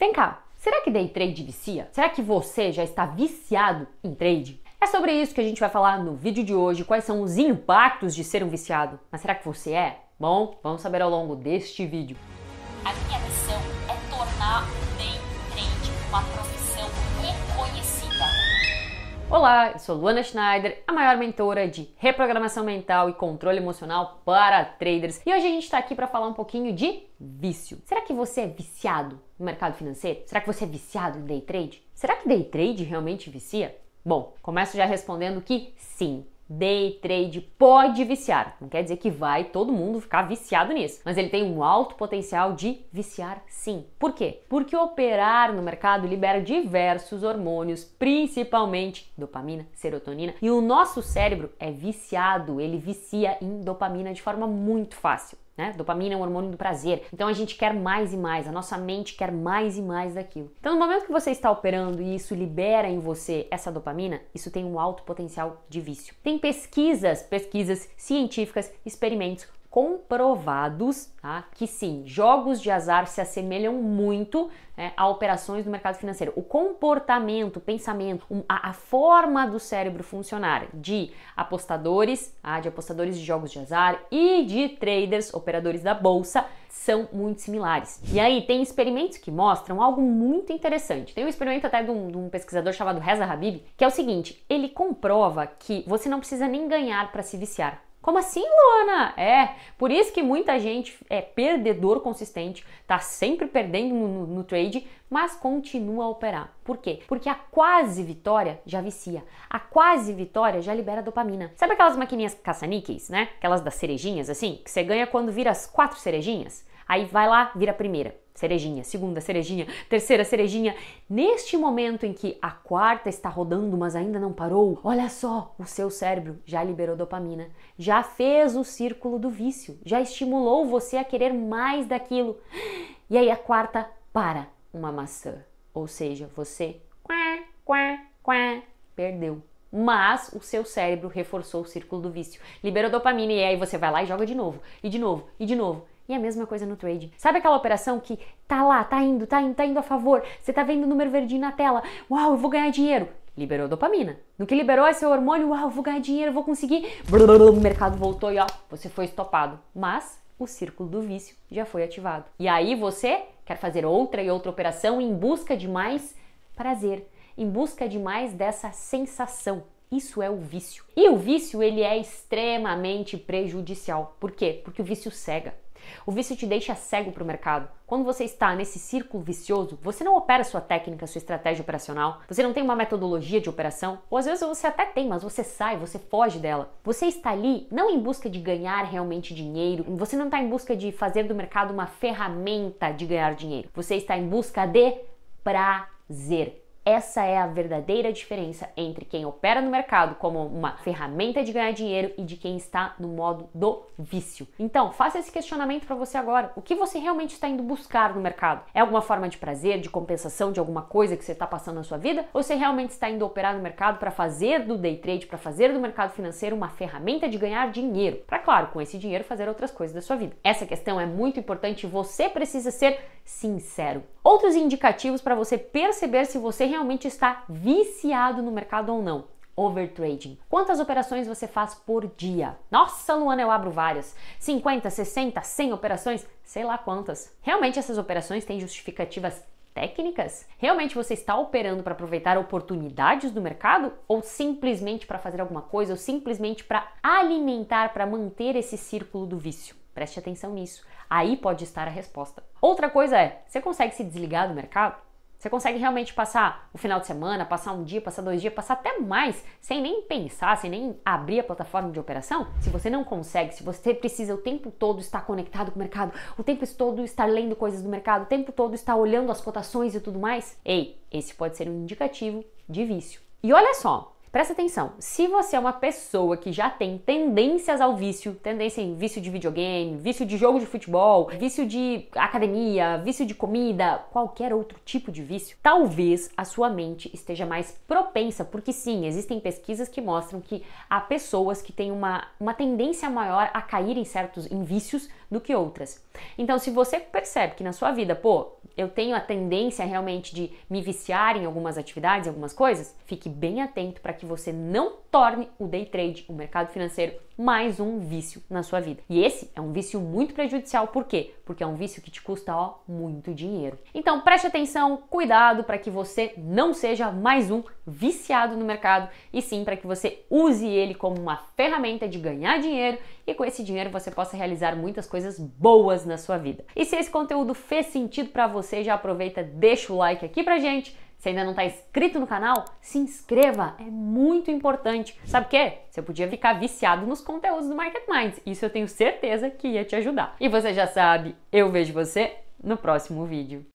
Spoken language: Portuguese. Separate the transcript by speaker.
Speaker 1: Vem cá, será que day trade vicia? Será que você já está viciado em trade? É sobre isso que a gente vai falar no vídeo de hoje, quais são os impactos de ser um viciado. Mas será que você é? Bom, vamos saber ao longo deste vídeo. A minha missão é tornar o day trade uma profissão Olá, eu sou Luana Schneider, a maior mentora de reprogramação mental e controle emocional para traders. E hoje a gente está aqui para falar um pouquinho de vício. Será que você é viciado no mercado financeiro? Será que você é viciado em day trade? Será que day trade realmente vicia? Bom, começo já respondendo que sim. Day trade pode viciar. Não quer dizer que vai todo mundo ficar viciado nisso, mas ele tem um alto potencial de viciar sim. Por quê? Porque operar no mercado libera diversos hormônios, principalmente dopamina, serotonina, e o nosso cérebro é viciado, ele vicia em dopamina de forma muito fácil. Né? Dopamina é um hormônio do prazer. Então a gente quer mais e mais, a nossa mente quer mais e mais daquilo. Então no momento que você está operando e isso libera em você essa dopamina, isso tem um alto potencial de vício. Tem pesquisas, pesquisas científicas, experimentos comprovados tá? que sim, jogos de azar se assemelham muito né, a operações do mercado financeiro. O comportamento, o pensamento, a, a forma do cérebro funcionar de apostadores, tá? de apostadores de jogos de azar e de traders, operadores da bolsa, são muito similares. E aí, tem experimentos que mostram algo muito interessante. Tem um experimento até de um, de um pesquisador chamado Reza Habib, que é o seguinte: ele comprova que você não precisa nem ganhar para se viciar. Como assim, Luana? É, por isso que muita gente é perdedor consistente, tá sempre perdendo no, no, no, trade, mas continua a operar. Por quê? Porque a quase vitória já vicia. A quase vitória já libera dopamina. Sabe aquelas maquininhas caça-níqueis, né? Aquelas das cerejinhas assim, que você ganha quando vira as quatro cerejinhas? Aí vai lá, vira a primeira cerejinha, segunda cerejinha, terceira cerejinha. Neste momento em que a quarta está rodando, mas ainda não parou, olha só, o seu cérebro já liberou dopamina, já fez o círculo do vício, já estimulou você a querer mais daquilo. E aí a quarta para uma maçã, ou seja, você quá, quá, quá, perdeu mas o seu cérebro reforçou o círculo do vício. Liberou dopamina e aí você vai lá e joga de novo, e de novo, e de novo. E a mesma coisa no trade. Sabe aquela operação que tá lá, tá indo, tá indo, tá indo a favor, você tá vendo o número verdinho na tela, uau, eu vou ganhar dinheiro. Liberou dopamina. No que liberou é seu hormônio, uau, eu vou ganhar dinheiro, eu vou conseguir. Blum, o mercado voltou e ó, você foi estopado. Mas o círculo do vício já foi ativado. E aí você quer fazer outra e outra operação em busca de mais prazer, em busca de mais dessa sensação isso é o vício. E o vício ele é extremamente prejudicial. Por quê? Porque o vício cega. O vício te deixa cego para o mercado. Quando você está nesse círculo vicioso, você não opera sua técnica, sua estratégia operacional, você não tem uma metodologia de operação, ou às vezes você até tem, mas você sai, você foge dela. Você está ali não em busca de ganhar realmente dinheiro, você não está em busca de fazer do mercado uma ferramenta de ganhar dinheiro, você está em busca de prazer. Essa é a verdadeira diferença entre quem opera no mercado como uma ferramenta de ganhar dinheiro e de quem está no modo do vício. Então, faça esse questionamento para você agora. O que você realmente está indo buscar no mercado? É alguma forma de prazer, de compensação de alguma coisa que você está passando na sua vida? Ou você realmente está indo operar no mercado para fazer do day trade, para fazer do mercado financeiro uma ferramenta de ganhar dinheiro? Para, claro, com esse dinheiro fazer outras coisas da sua vida. Essa questão é muito importante e você precisa ser sincero. Outros indicativos para você perceber se você realmente está viciado no mercado ou não overtrading. Quantas operações você faz por dia? Nossa, Luana, eu abro várias. 50, 60, 100 operações, sei lá quantas. Realmente essas operações têm justificativas técnicas? Realmente você está operando para aproveitar oportunidades do mercado ou simplesmente para fazer alguma coisa ou simplesmente para alimentar, para manter esse círculo do vício? Preste atenção nisso. Aí pode estar a resposta. Outra coisa é: você consegue se desligar do mercado? Você consegue realmente passar o final de semana, passar um dia, passar dois dias, passar até mais, sem nem pensar, sem nem abrir a plataforma de operação? Se você não consegue, se você precisa o tempo todo estar conectado com o mercado, o tempo todo estar lendo coisas do mercado, o tempo todo estar olhando as cotações e tudo mais, ei, esse pode ser um indicativo de vício. E olha só, Presta atenção, se você é uma pessoa que já tem tendências ao vício, tendência em vício de videogame, vício de jogo de futebol, vício de academia, vício de comida, qualquer outro tipo de vício, talvez a sua mente esteja mais propensa, porque sim, existem pesquisas que mostram que há pessoas que têm uma, uma tendência maior a cair em certos em vícios do que outras. Então, se você percebe que na sua vida, pô, eu tenho a tendência realmente de me viciar em algumas atividades, algumas coisas, fique bem atento para que você não torne o day trade, o mercado financeiro, mais um vício na sua vida. E esse é um vício muito prejudicial, por quê? Porque é um vício que te custa ó, muito dinheiro. Então preste atenção, cuidado para que você não seja mais um viciado no mercado e sim para que você use ele como uma ferramenta de ganhar dinheiro e com esse dinheiro você possa realizar muitas coisas boas na sua vida. E se esse conteúdo fez sentido para você, já aproveita, deixa o like aqui pra gente se ainda não está inscrito no canal, se inscreva, é muito importante. Sabe o quê? Você podia ficar viciado nos conteúdos do Market Minds. Isso eu tenho certeza que ia te ajudar. E você já sabe, eu vejo você no próximo vídeo.